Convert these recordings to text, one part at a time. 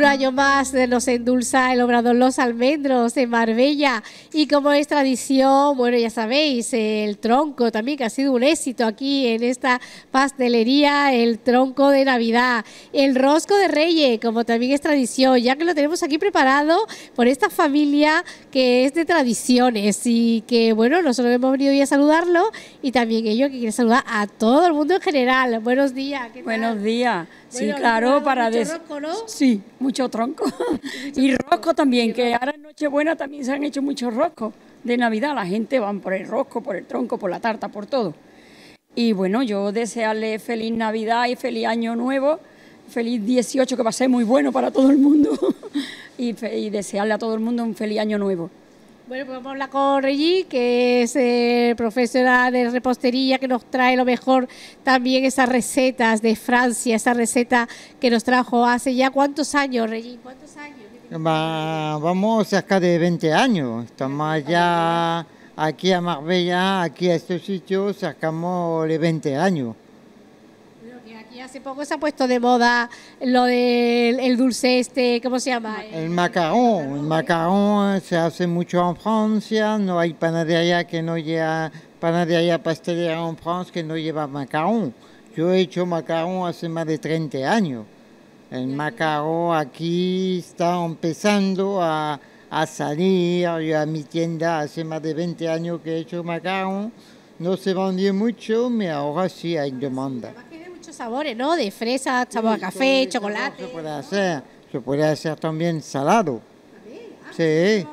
Un año más nos endulza el Obrador Los Almendros en Marbella. Y como es tradición, bueno, ya sabéis, el tronco también, que ha sido un éxito aquí en esta pastelería, el tronco de Navidad, el rosco de Reyes, como también es tradición, ya que lo tenemos aquí preparado por esta familia que es de tradiciones. Y que, bueno, nosotros hemos venido hoy a saludarlo y también ellos que quieren saludar a todo el mundo en general. Buenos días. Buenos días. Sí, claro, para mucho rosco, ¿no? Sí, mucho tronco. y rosco, también, que ahora en Nochebuena también se han hecho muchos roscos de Navidad. La gente va por el rosco, por el tronco, por la tarta, por todo. Y bueno, yo desearle feliz Navidad y feliz Año Nuevo, feliz 18, que va a ser muy bueno para todo el mundo. y desearle a todo el mundo un feliz Año Nuevo. Bueno, pues vamos a hablar con Regi, que es eh, profesora de repostería, que nos trae lo mejor también esas recetas de Francia, esa receta que nos trajo hace ya cuántos años, Regi, ¿cuántos años? vamos cerca de 20 años, estamos ya aquí a Marbella, aquí a estos sitios, sacamos de 20 años hace poco se ha puesto de moda lo del el dulce este, ¿cómo se llama? El macarón. El macarón se hace mucho en Francia, no hay panadería que no lleva, panadería pastelería en Francia que no lleva macarón. Yo he hecho macarón hace más de 30 años. El macarón aquí está empezando a, salir. Yo a mi tienda hace más de 20 años que he hecho macarón. No se vendió mucho, pero ahora sí hay demanda sabores, ¿no? De fresa, sabor a café, chocolate. Se puede hacer, se hacer también salado. Ah, sí.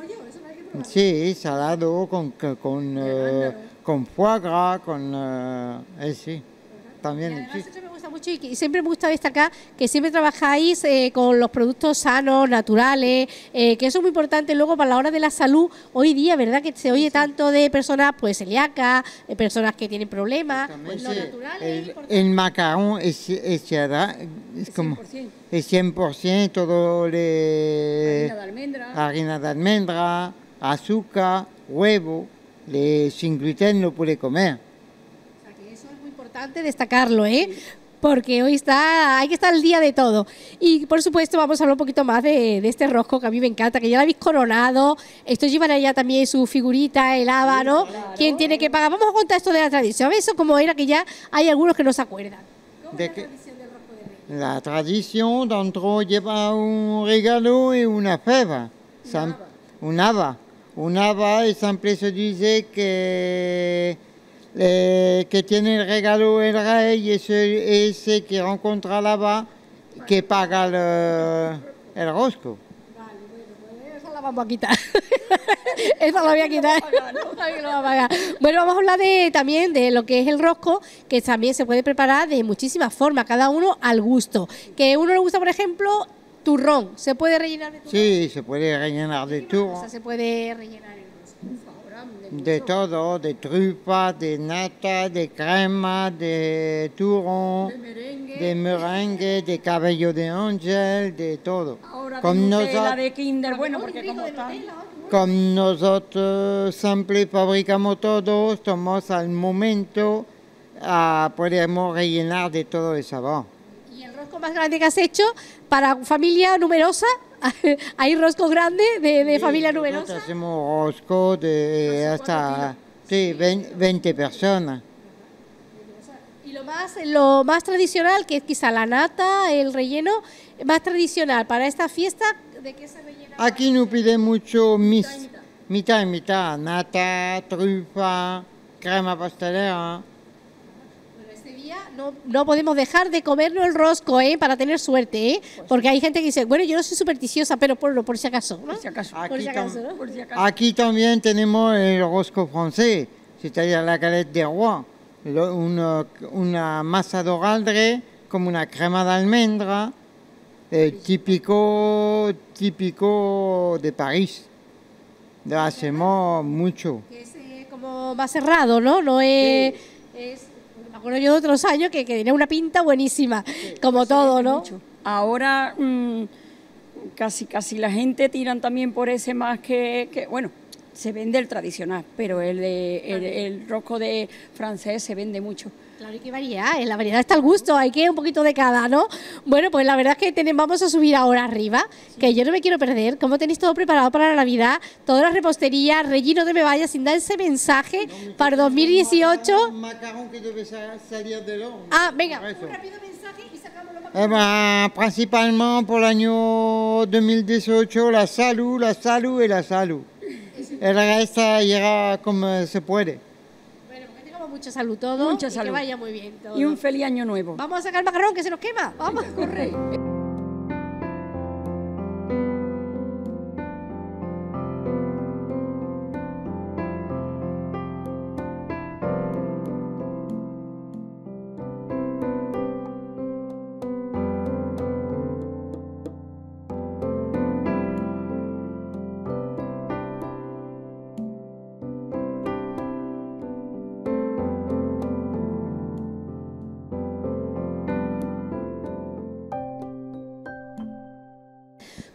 Sí, salado con, con, con eh, foie gras, con... Eh, eh, sí, también mucho y, siempre me gusta destacar que siempre trabajáis eh, con los productos sanos, naturales, eh, que eso es muy importante luego para la hora de la salud. Hoy día, ¿verdad? Que se oye tanto de personas pues celíacas, eh, personas que tienen problemas. Pues, lo el, es es, como... 100%. 100% todo le... Harina de almendra. azúcar, huevo, le, sin gluten no puede comer Eso es muy importante destacarlo, ¿eh? porque hoy está, hay que estar el día de todo. Y por supuesto vamos a hablar un poquito más de, este rosco que a mí me encanta, que ya lo habéis coronado. esto llevan allá también su figurita, el hábano, sí, quién tiene que pagar. Vamos a contar esto de la tradición, a ver eso como era que ya hay algunos que no se acuerdan. de la, tradición del rosco de la tradición dentro lleva un regalo y una feba, un haba. Un haba. Un haba y dice que eh, que tiene el regalo el rey, ese, ese que encuentra la va que paga el, eh, rosco. Vale, bueno, esa la vamos a quitar. voy a quitar. Bueno, vamos a hablar de, también de lo que es el rosco, que también se puede preparar de muchísimas formas, cada uno al gusto. Que a uno le gusta, por ejemplo, turrón. ¿Se puede rellenar de turrón? Sí, se puede rellenar de turrón. O sea, se puede rellenar de todo, de trufa, de nata, de crema, de turón, de merengue, de, cabello de ángel, de todo. Ahora con de Kinder, bueno, porque como Con nosotros siempre fabricamos todo, tomamos al momento, a ah, podemos rellenar de todo el sabor. ¿Y el rosco más grande que has hecho para familia numerosa? hay rosco grande de, de sí, familia numerosa. Hacemos rosco de eh, hasta 20 personas. Y lo más, lo más tradicional, que es quizá la nata, el relleno, más tradicional para esta fiesta, ¿de qué se rellena? Aquí no pide mucho mis, mitad y mitad, mitad, mitad nata, trufa, crema pastelera no, podemos dejar de comerlo el rosco, ¿eh? Para tener suerte, ¿eh? pues Porque hay gente que dice, bueno, yo no soy supersticiosa, pero por, lo si acaso, Por si acaso. Aquí, también tenemos el rosco francés, es decir la galette de roi, una, masa de como una crema de almendra, eh, típico, típico de París. Lo hacemos mucho. Eh, como más cerrado, ¿no? No bueno, yo de otros años que, que tenía una pinta buenísima, como todo, ¿no? Ahora mm, casi, casi la gente tiran también por ese más que, que bueno, se vende el tradicional, pero el, rojo el, de francés se vende mucho. Claro, que variedad, eh, la variedad está al gusto, hay que un poquito de cada, ¿no? Bueno, pues la verdad es que tenemos, vamos a subir ahora arriba, que yo no me quiero perder, ¿Cómo tenéis todo preparado para la Navidad, todas las reposterías, relleno de me vaya sin dar ese mensaje para 2018. Macarón que debe salir de ah, venga, un rápido mensaje y sacamos los eh Principalmente por el año 2018, la salud, la salud y la salud. El esta llega como se puede. Bueno, que tengamos mucha salud todos. Mucha Que vaya muy bien todo. Y un feliz año nuevo. Vamos a sacar el macarrón que se nos quema. Vamos a correr.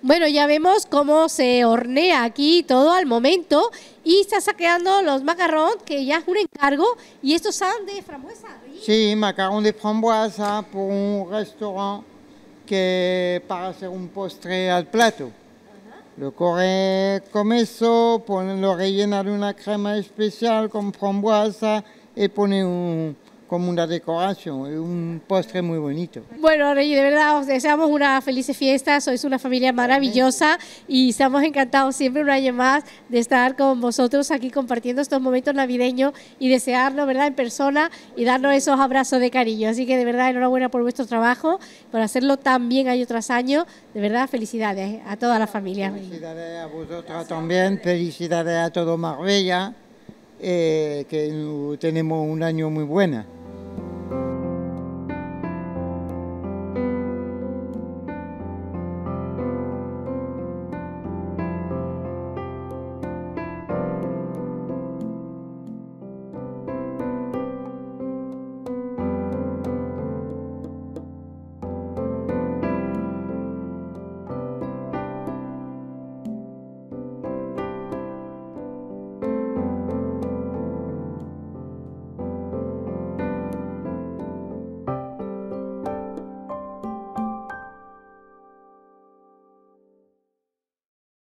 Bueno, ya vemos cómo se hornea aquí todo al momento y está saqueando los macarrones que ya es un encargo, y estos son de frambuesa. Sí, macarrón de frambuesa por un restaurante que para hacer un postre al plato. Lo corre con eso, lo rellena de una crema especial con frambuesa y pone un, ...como una decoración, un postre muy bonito. Bueno, Rey, de verdad os deseamos una feliz fiesta, sois una familia maravillosa y estamos encantados siempre un año más de estar con vosotros aquí compartiendo estos momentos navideños y desearlo ¿verdad?, en persona y darnos esos abrazos de cariño. Así que de verdad, enhorabuena por vuestro trabajo, por hacerlo tan bien año tras año. De verdad, felicidades a toda la familia. Felicidades a vosotros también, felicidades a todo Marbella. Eh, que tenemos un año muy bueno.